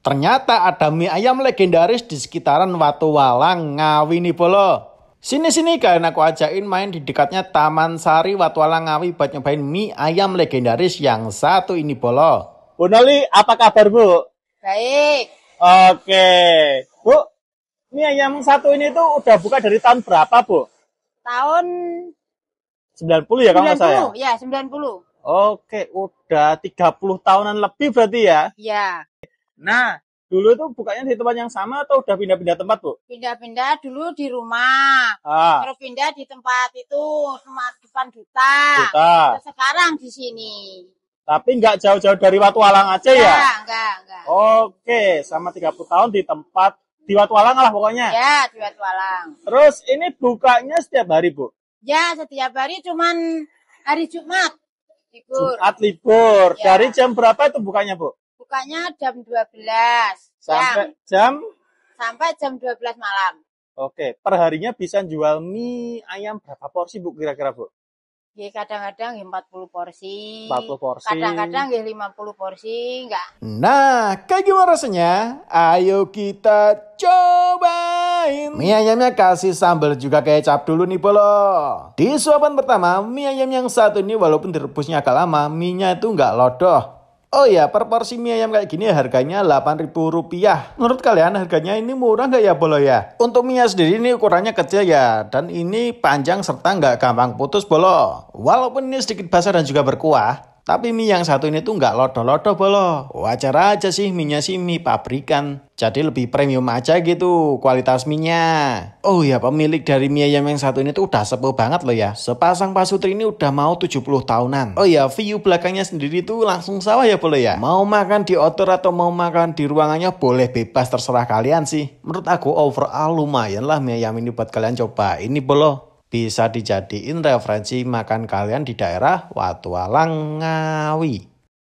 Ternyata ada mie ayam legendaris di sekitaran Watu Walang, Ngawi nih polo. Sini-sini kalian aku ajakin main di dekatnya Taman Sari Watu Walang Ngawi buat nyobain mie ayam legendaris yang satu ini polo. Bu Noli, apa kabar Bu? Baik. Oke. Bu, mie ayam satu ini tuh udah buka dari tahun berapa Bu? Tahun... 90 ya kalau saya? 90, ya 90. Ya, Oke, udah 30 tahunan lebih berarti ya? Iya. Nah, dulu itu bukanya di tempat yang sama atau udah pindah-pindah tempat, Bu? Pindah-pindah dulu di rumah. Ah. Terus pindah di tempat itu depan duta. Duta. sekarang di sini. Tapi nggak jauh-jauh dari Watu Alang aja ya? Enggak, enggak, enggak. Oke, sama 30 tahun di tempat di Watu Alang lah pokoknya. Ya, di Watu Alang. Terus ini bukanya setiap hari, Bu? Ya, setiap hari cuman hari Jumat libur. Jumat libur. Ya. Dari jam berapa itu bukanya, Bu? bukanya jam 12. Sampai jam? jam? Sampai jam 12 malam. Oke, perharinya bisa jual mie ayam berapa porsi Bu kira-kira Bu? Ya kadang-kadang 40 ya porsi. 40 porsi. Kadang-kadang ya 50 porsi, enggak. Nah, kayak gimana rasanya? Ayo kita cobain. Mie ayamnya kasih sambal juga kecap dulu nih Polo. Di suapan pertama, mie ayam yang satu ini walaupun direbusnya agak lama, mie-nya itu enggak lodoh. Oh ya, per porsi mie ayam kayak gini harganya Rp8.000. Menurut kalian harganya ini murah nggak ya Bolo ya? Untuk mie sendiri ini ukurannya kecil ya, dan ini panjang serta nggak gampang putus Bolo. Walaupun ini sedikit basah dan juga berkuah, tapi mie yang satu ini tuh nggak lodo-lodo bolo. Wajar aja sih minyak sih mie pabrikan. Jadi lebih premium aja gitu kualitas minyak. Oh ya pemilik dari mie ayam yang satu ini tuh udah sepuh banget loh ya. Sepasang pasutri ini udah mau 70 tahunan. Oh ya view belakangnya sendiri tuh langsung sawah ya boleh ya. Mau makan di outdoor atau mau makan di ruangannya boleh bebas terserah kalian sih. Menurut aku overall lumayan lah mie ayam ini buat kalian coba. Ini boloh bisa dijadiin referensi makan kalian di daerah Watualang Ngawi.